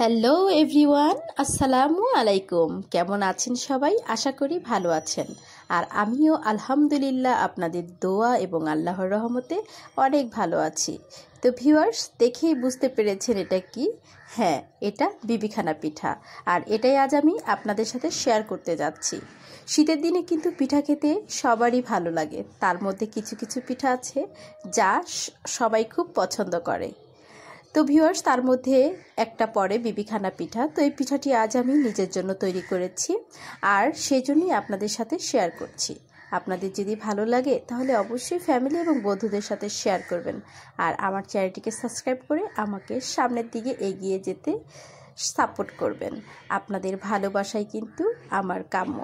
hello everyone আসসালামু আলাইকুম কেমন আছেন সবাই আশা করি ভালো আছেন আর আমিও আলহামদুলিল্লাহ আপনাদের দোয়া এবং আল্লাহর রহমতে অনেক ভালো আছি তো ভিউয়ার্স দেখেই বুঝতে পেরেছেন এটা কি হ্যাঁ এটা বিবিখানা পিঠা আর এটাই আজ আমি আপনাদের সাথে শেয়ার করতে যাচ্ছি শীতের দিনে কিন্তু পিঠা খেতে সবারই ভালো লাগে তার মধ্যে কিছু কিছু পিঠা আছে যা সবাই খুব পছন্দ করে তো ভিউয়ার্স তার মধ্যে একটা পরে বিবিখানা পিঠা তো এই পিঠাটি আজ আমি নিজের জন্য তৈরি করেছি আর সেই জন্যই আপনাদের সাথে শেয়ার করছি আপনাদের যদি ভালো লাগে তাহলে অবশ্যই ফ্যামিলি এবং বন্ধুদের সাথে শেয়ার করবেন আর আমার চ্যানেলটিকে সাবস্ক্রাইব করে আমাকে সামনের দিকে এগিয়ে যেতে সাপোর্ট করবেন আপনাদের ভালোবাসাই কিন্তু আমার কাম্য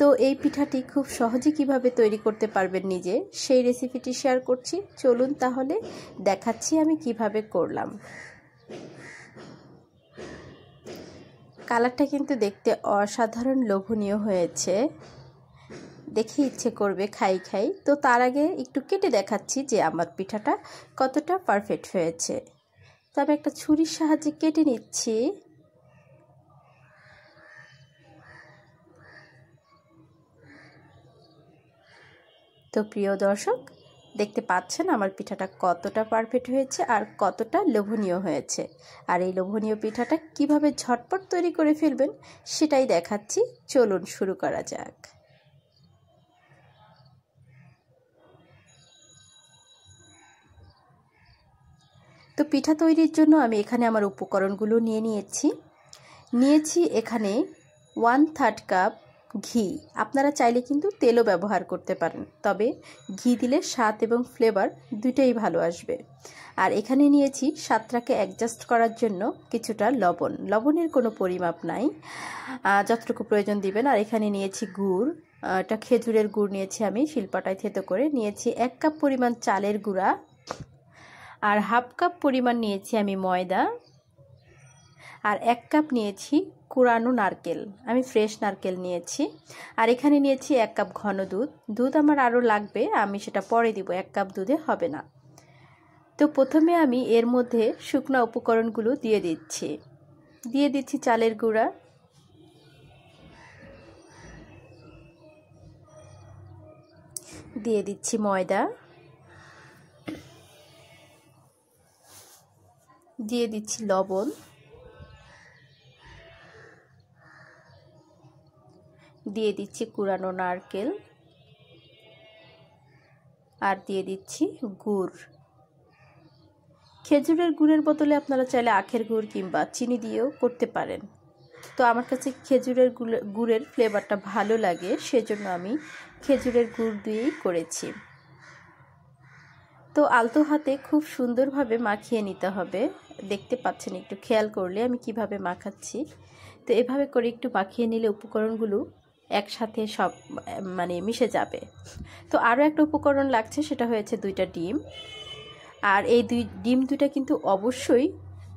তো এই পিঠাটি খুব সহজে কিভাবে তৈরি করতে পারবেন নিজে সেই রেসিপিটি শেয়ার করছি চলুন তাহলে দেখাচ্ছি আমি কিভাবে করলাম কালারটা কিন্তু দেখতে অসাধারণ লোভনীয় হয়েছে দেখে ইচ্ছে করবে খাই খাই তো তার আগে একটু কেটে দেখাচ্ছি যে আমার পিঠাটা কতটা পারফেক্ট হয়েছে তবে একটা ছুরির সাহায্যে কেটে নিচ্ছি তো প্রিয় দর্শক দেখতে পাচ্ছেন আমার পিঠাটা কতটা পারফেক্ট হয়েছে আর কতটা লোভনীয় হয়েছে আর এই লোভনীয় পিঠাটা কিভাবে ঝটপট তৈরি করে ফেলবেন সেটাই দেখাচ্ছি চলুন শুরু করা যাক তো পিঠা তৈরির জন্য আমি এখানে আমার উপকরণগুলো নিয়ে নিয়েছি নিয়েছি এখানে ওয়ান থার্ড কাপ ঘি আপনারা চাইলে কিন্তু তেলও ব্যবহার করতে পারেন তবে ঘি দিলে স্বাদ এবং ফ্লেভার দুইটাই ভালো আসবে আর এখানে নিয়েছি স্বাদটাকে অ্যাডজাস্ট করার জন্য কিছুটা লবণ লবণের কোনো পরিমাপ নাই যতটুকু প্রয়োজন দিবেন আর এখানে নিয়েছি গুড় এটা খেজুরের গুড় নিয়েছি আমি শিল্পাটায় থেতো করে নিয়েছি এক কাপ পরিমাণ চালের গুঁড়া আর হাফ কাপ পরিমাণ নিয়েছি আমি ময়দা আর এক কাপ নিয়েছি কুরানো নারকেল আমি ফ্রেশ নারকেল নিয়েছি আর এখানে নিয়েছি এক কাপ ঘন দুধ দুধ আমার আরও লাগবে আমি সেটা পরে দিব এক কাপ দুধে হবে না তো প্রথমে আমি এর মধ্যে শুকনা উপকরণগুলো দিয়ে দিচ্ছি দিয়ে দিচ্ছি চালের গুঁড়া দিয়ে দিচ্ছি ময়দা দিয়ে দিচ্ছি লবণ দিয়ে দিচ্ছি কুরানো নারকেল আর দিয়ে দিচ্ছি গুড় খেজুরের গুড়ের বদলে আপনারা চাইলে আখের গুড় কিংবা চিনি দিয়েও করতে পারেন তো আমার কাছে খেজুরের গুড়ের ফ্লেভারটা ভালো লাগে সেজন্য আমি খেজুরের গুড় দিয়েই করেছি তো আলতো হাতে খুব সুন্দরভাবে মাখিয়ে নিতে হবে দেখতে পাচ্ছেন একটু খেয়াল করলে আমি কিভাবে মাখাচ্ছি তো এভাবে করে একটু মাখিয়ে নিলে উপকরণগুলো একসাথে সব মানে মিশে যাবে তো আরও একটা উপকরণ লাগছে সেটা হয়েছে দুইটা ডিম আর এই দুই ডিম দুইটা কিন্তু অবশ্যই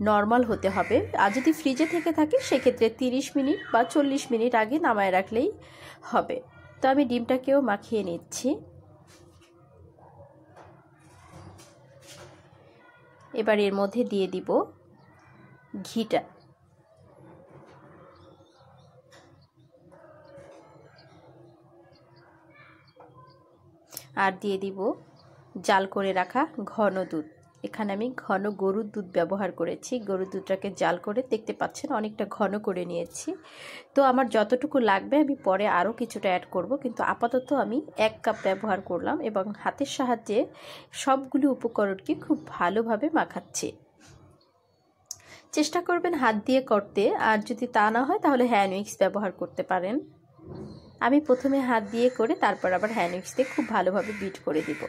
নর্মাল হতে হবে আর যদি ফ্রিজে থেকে থাকে সেক্ষেত্রে তিরিশ মিনিট বা চল্লিশ মিনিট আগে নামায় রাখলেই হবে তো আমি ডিমটাকেও মাখিয়ে নিচ্ছি এবার এর মধ্যে দিয়ে দিব ঘিটা আর দিয়ে দিব জাল করে রাখা ঘন দুধ এখানে আমি ঘন গরুর দুধ ব্যবহার করেছি গরুর দুধটাকে জাল করে দেখতে পাচ্ছেন অনেকটা ঘন করে নিয়েছি তো আমার যতটুকু লাগবে আমি পরে আরও কিছুটা অ্যাড করব কিন্তু আপাতত আমি এক কাপ ব্যবহার করলাম এবং হাতের সাহায্যে সবগুলি উপকরণকে খুব ভালোভাবে মাখাচ্ছি চেষ্টা করবেন হাত দিয়ে করতে আর যদি তা না হয় তাহলে হ্যান্ড মিক্স ব্যবহার করতে পারেন আমি প্রথমে হাত দিয়ে করে তারপর আবার হ্যান্ড দিয়ে খুব ভালোভাবে বিট করে দিব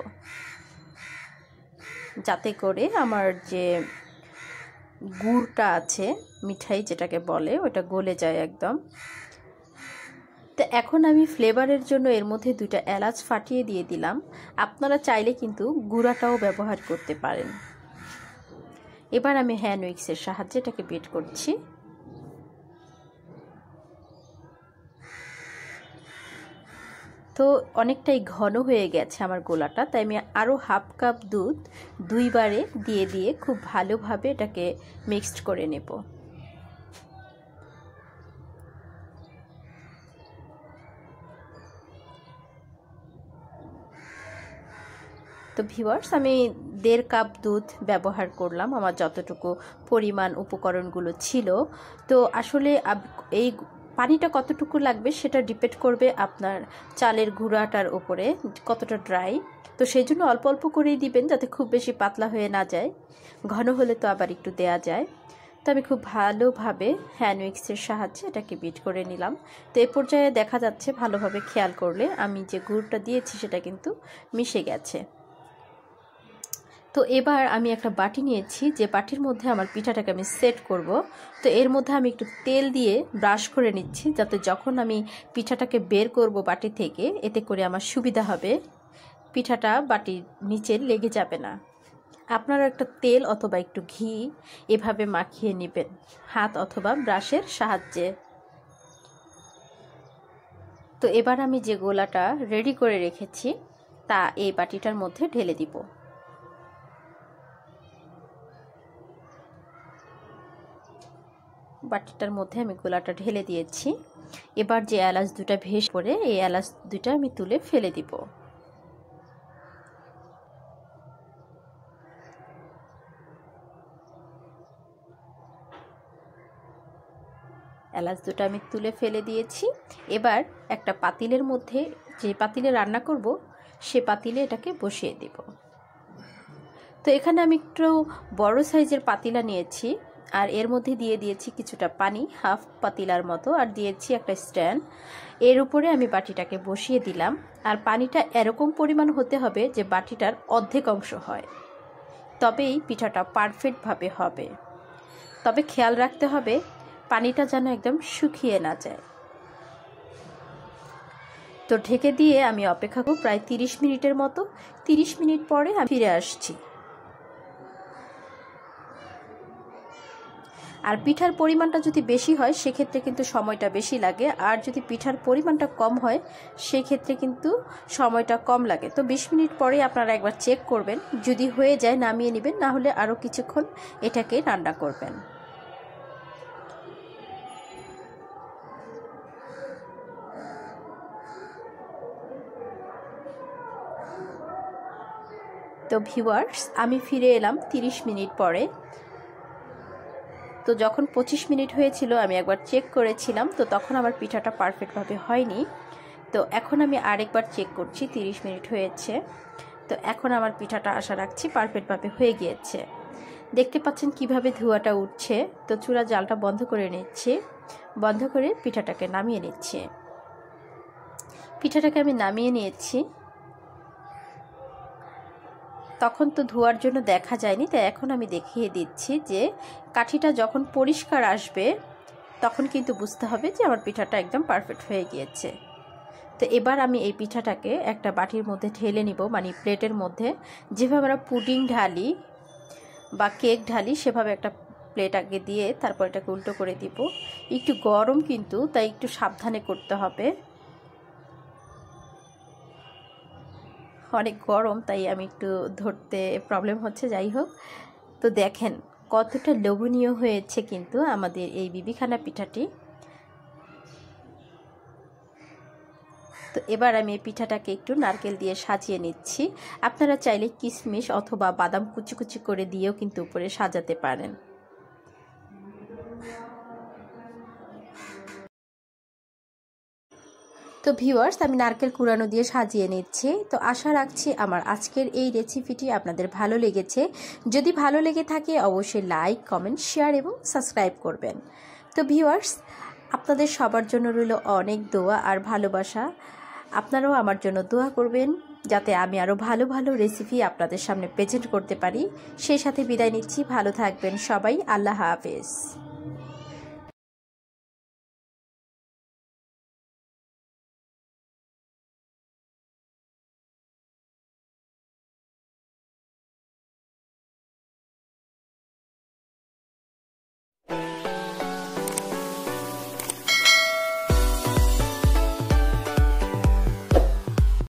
যাতে করে আমার যে গুড়টা আছে মিঠাই যেটাকে বলে ওটা গলে যায় একদম তো এখন আমি ফ্লেভারের জন্য এর মধ্যে দুইটা এলাচ ফাটিয়ে দিয়ে দিলাম আপনারা চাইলে কিন্তু গুঁড়াটাও ব্যবহার করতে পারেন এবার আমি হ্যান্ড উইক্সের সাহায্যে এটাকে বিট করছি তো অনেকটাই ঘন হয়ে গেছে আমার গোলাটা তাই আমি আরও হাফ কাপ দুধ দুইবারে দিয়ে দিয়ে খুব ভালোভাবে এটাকে মিক্সড করে নেব তো ভিওয়ার্স আমি দেড় কাপ দুধ ব্যবহার করলাম আমার যতটুকু পরিমাণ উপকরণগুলো ছিল তো আসলে এই পানিটা কতটুকু লাগবে সেটা ডিপেন্ড করবে আপনার চালের গুঁড়াটার উপরে কতটা ড্রাই তো সেই জন্য অল্প অল্প করেই দিবেন যাতে খুব বেশি পাতলা হয়ে না যায় ঘন হলে তো আবার একটু দেয়া যায় তো আমি খুব ভালোভাবে হ্যান্ড সাহায্যে এটাকে বিট করে নিলাম তো এ পর্যায়ে দেখা যাচ্ছে ভালোভাবে খেয়াল করলে আমি যে গুড়টা দিয়েছি সেটা কিন্তু মিশে গেছে তো এবার আমি একটা বাটি নিয়েছি যে বাটির মধ্যে আমার পিঠাটাকে আমি সেট করব তো এর মধ্যে আমি একটু তেল দিয়ে ব্রাশ করে নিচ্ছি যাতে যখন আমি পিঠাটাকে বের করব বাটি থেকে এতে করে আমার সুবিধা হবে পিঠাটা বাটির নিচে লেগে যাবে না আপনারা একটা তেল অথবা একটু ঘি এভাবে মাখিয়ে নেবেন হাত অথবা ব্রাশের সাহায্যে তো এবার আমি যে গোলাটা রেডি করে রেখেছি তা এই বাটিটার মধ্যে ঢেলে দিব বাটিটার মধ্যে আমি গোলাটা ঢেলে দিয়েছি এবার যে এলাচ দুটা ভেস করে এই এলাচ দুটা আমি তুলে ফেলে দিব এলাচ দুটো আমি তুলে ফেলে দিয়েছি এবার একটা পাতিলের মধ্যে যে পাতিলে রান্না করব সে পাতিলে এটাকে বসিয়ে দেব তো এখানে আমি একটু বড় সাইজের পাতিলা নিয়েছি আর এর মধ্যে দিয়ে দিয়েছি কিছুটা পানি হাফ পাতিলার মতো আর দিয়েছি একটা স্ট্যান্ড এর উপরে আমি বাটিটাকে বসিয়ে দিলাম আর পানিটা এরকম পরিমাণ হতে হবে যে বাটিটার অর্ধেক অংশ হয় তবেই পিঠাটা পারফেক্টভাবে হবে তবে খেয়াল রাখতে হবে পানিটা যেন একদম শুকিয়ে না যায় তো ঢেকে দিয়ে আমি অপেক্ষা করব প্রায় তিরিশ মিনিটের মতো তিরিশ মিনিট পরে আমি ফিরে আসছি আর পিঠার পরিমাণটা যদি বেশি হয় সেক্ষেত্রে কিন্তু সময়টা বেশি লাগে আর যদি পিঠার পরিমাণটা কম হয় সেক্ষেত্রে কিন্তু সময়টা কম লাগে তো ২০ মিনিট পরে আপনারা একবার চেক করবেন যদি হয়ে যায় নামিয়ে নেবেন না হলে আরও কিছুক্ষণ এটাকে রান্না করবেন তো ভিউয়ার্স আমি ফিরে এলাম 30 মিনিট পরে তো যখন ২৫ মিনিট হয়েছিল আমি একবার চেক করেছিলাম তো তখন আমার পিঠাটা পারফেক্টভাবে হয়নি তো এখন আমি আরেকবার চেক করছি 30 মিনিট হয়েছে তো এখন আমার পিঠাটা আশা রাখছি পারফেক্টভাবে হয়ে গিয়েছে দেখতে পাচ্ছেন কিভাবে ধোঁয়াটা উঠছে তো চূড়া জালটা বন্ধ করে নিচ্ছি বন্ধ করে পিঠাটাকে নামিয়ে নিচ্ছে পিঠাটাকে আমি নামিয়ে নিয়েছি তখন তো ধোয়ার জন্য দেখা যায়নি তাই এখন আমি দেখিয়ে দিচ্ছি যে কাঠিটা যখন পরিষ্কার আসবে তখন কিন্তু বুঝতে হবে যে আমার পিঠাটা একদম পারফেক্ট হয়ে গিয়েছে তো এবার আমি এই পিঠাটাকে একটা বাটির মধ্যে ঢেলে নিব মানে প্লেটের মধ্যে যেভাবে আমরা পুডিং ঢালি বা কেক ঢালি সেভাবে একটা প্লেট আগে দিয়ে তারপর এটাকে উল্টো করে দিব একটু গরম কিন্তু তাই একটু সাবধানে করতে হবে অনেক গরম তাই আমি একটু ধরতে প্রবলেম হচ্ছে যাই হোক তো দেখেন কতটা লোভনীয় হয়েছে কিন্তু আমাদের এই বিবিখানা পিঠাটি তো এবার আমি পিঠাটাকে একটু নারকেল দিয়ে সাজিয়ে নিচ্ছি আপনারা চাইলে কিশমিশ অথবা বাদাম কুচি কুচি করে দিয়েও কিন্তু উপরে সাজাতে পারেন তো ভিওয়ার্স আমি নারকেল কুড়ানো দিয়ে সাজিয়ে নিচ্ছি তো আশা রাখছি আমার আজকের এই রেসিপিটি আপনাদের ভালো লেগেছে যদি ভালো লেগে থাকে অবশ্যই লাইক কমেন্ট শেয়ার এবং সাবস্ক্রাইব করবেন তো ভিওয়ার্স আপনাদের সবার জন্য রইল অনেক দোয়া আর ভালোবাসা আপনারাও আমার জন্য দোয়া করবেন যাতে আমি আরও ভালো ভালো রেসিপি আপনাদের সামনে প্রেজেন্ট করতে পারি সেই সাথে বিদায় নিচ্ছি ভালো থাকবেন সবাই আল্লাহ হাফেজ